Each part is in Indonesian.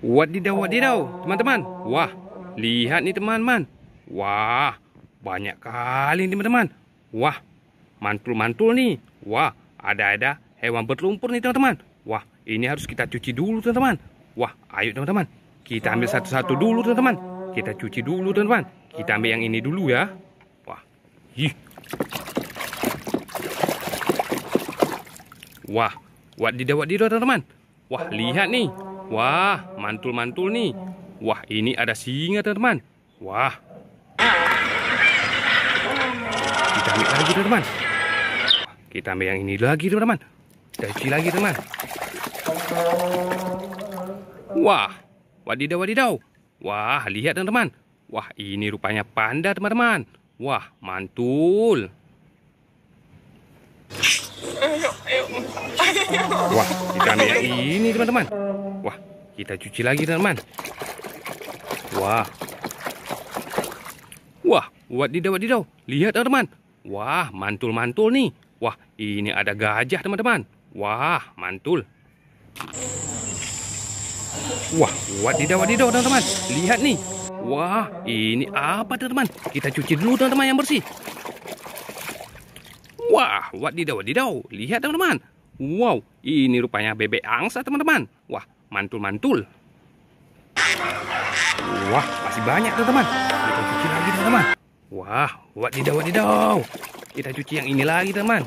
Wadidaw, wadidaw, teman-teman. Wah, lihat nih teman-teman. Wah, banyak kali nih teman-teman. Wah, mantul-mantul nih. Wah, ada-ada hewan berlumpur nih teman-teman. Wah, ini harus kita cuci dulu teman-teman. Wah, ayo teman-teman. Kita ambil satu-satu dulu teman-teman. Kita cuci dulu teman-teman. Kita ambil yang ini dulu ya. Wah, ih. Wah, wadidaw, wadidaw teman-teman. Wah, lihat nih. Wah, mantul-mantul nih. Wah, ini ada singa, teman-teman. Wah. Kita ambil lagi, teman-teman. Kita ambil yang ini lagi, teman-teman. Kita isi lagi, teman. Wah, wadidaw, wadidaw. Wah, lihat, teman-teman. Wah, ini rupanya panda, teman-teman. Wah, mantul. Ayo, ayo. Wah, ikan yang ini teman-teman. Wah, kita cuci lagi teman-teman. Wah. Wah, wadidaw wadidaw. Lihat teman-teman. Wah, mantul-mantul nih. Wah, ini ada gajah teman-teman. Wah, mantul. Wah, wadidaw wadidaw teman-teman. Lihat nih. Wah, ini apa teman-teman? Kita cuci dulu teman-teman yang bersih. Wah, wadidaw, wadidaw. Lihat teman-teman. Wow, ini rupanya bebek angsa teman-teman. Wah, mantul-mantul. Wah, masih banyak teman-teman. Kita cuci lagi teman-teman. Wah, wadidaw, wadidaw. Kita cuci yang ini lagi teman. teman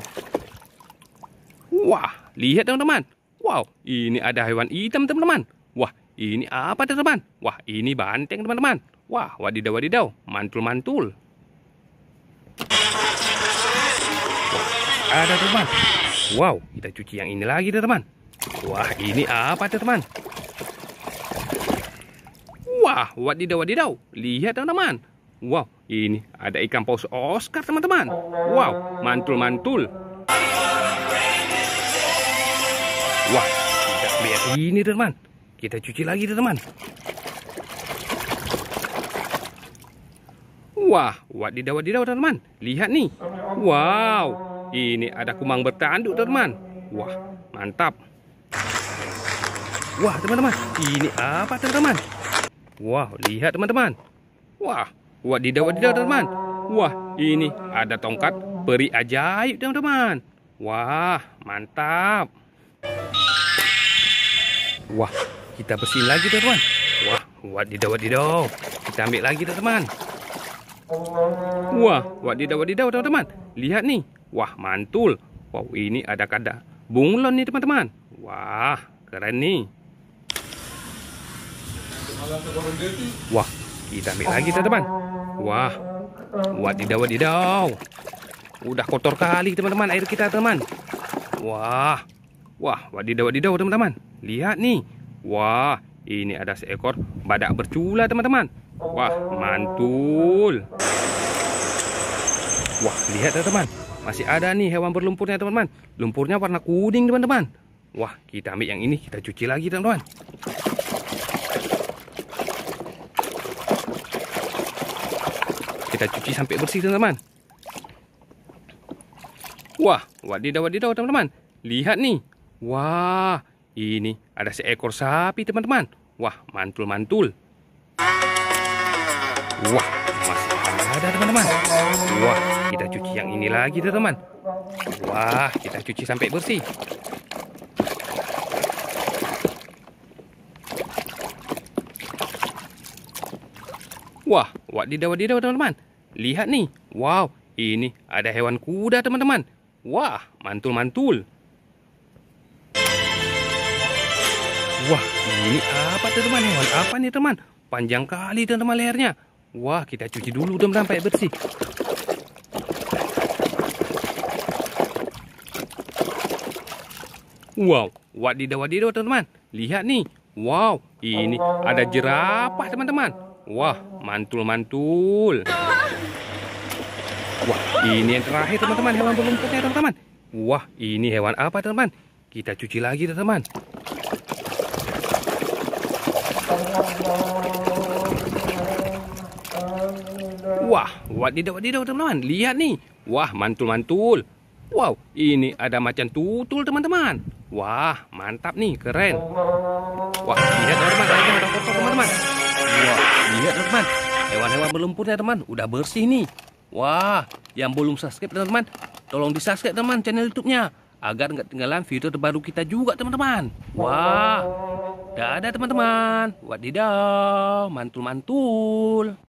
Wah, lihat teman-teman. Wow, ini ada hewan hitam teman-teman. Wah, ini apa teman-teman? Wah, ini banteng teman-teman. Wah, wadidaw, wadidaw. Mantul-mantul. ada teman wow kita cuci yang ini lagi deh teman wah ini apa teman wah wadidaw wadidaw lihat teman-teman wow ini ada ikan paus Oscar teman-teman wow mantul-mantul wah kita lihat ini teman kita cuci lagi teman Wah, wadidaw wadidaw teman-teman. Lihat nih. Wow, ini ada kumang bertanduk, teman. teman Wah, mantap. Wah, teman-teman. Ini apa, teman-teman? Wah, lihat, teman-teman. Wah, wadidaw, wadidaw, teman-teman. Wah, ini ada tongkat peri ajaib, teman-teman. Wah, mantap. Wah, kita bersihin lagi, teman-teman. Wah, wadidaw, wadidaw. Kita ambil lagi, teman-teman. Wah, wadidaw, wadidaw, teman-teman. Lihat nih, Wah mantul. Wow ini ada kada bunglon nih teman-teman. Wah keren nih. Wah kita ambil lagi teman-teman. Wah wadidaw wadidaw. Udah kotor kali teman-teman air kita teman. Wah Wah wadidaw wadidaw teman-teman. Lihat nih. Wah ini ada seekor badak bercula teman-teman. Wah mantul. Wah lihat teman-teman. Masih ada nih hewan berlumpurnya teman-teman. Lumpurnya warna kuning teman-teman. Wah, kita ambil yang ini, kita cuci lagi teman-teman. Kita cuci sampai bersih teman-teman. Wah, wadidaw wadidaw teman-teman. Lihat nih. Wah, ini ada seekor sapi teman-teman. Wah, mantul-mantul. Wah, masih ada teman-teman wah kita cuci yang ini lagi tuh teman wah kita cuci sampai bersih wah wadidaw wadidaw teman-teman lihat nih wow ini ada hewan kuda teman-teman wah mantul-mantul wah ini apa teman-teman hewan apa nih teman panjang kali teman-teman lehernya Wah, kita cuci dulu dong sampai bersih. Wow, wadidaw wadidaw teman-teman. Lihat nih. Wow, ini ada jerapah teman-teman. Wah, mantul-mantul. Wah, ini yang terakhir teman-teman, hewan berumputnya teman-teman. Wah, ini hewan apa teman-teman? Kita cuci lagi teman-teman. Wah, wadidaw wadidaw teman-teman. Lihat nih. Wah, mantul-mantul. Wow, ini ada macan tutul teman-teman. Wah, mantap nih, keren. Wah, lihat teman-teman, ada yang kotor teman-teman. Wah, lihat teman-teman. Hewan-hewan berlumpurnya teman, udah bersih nih. Wah, yang belum subscribe teman-teman, tolong di-subscribe teman channel YouTube-nya agar nggak ketinggalan video terbaru kita juga teman-teman. Wah, dadah teman-teman. Wadidaw, mantul-mantul.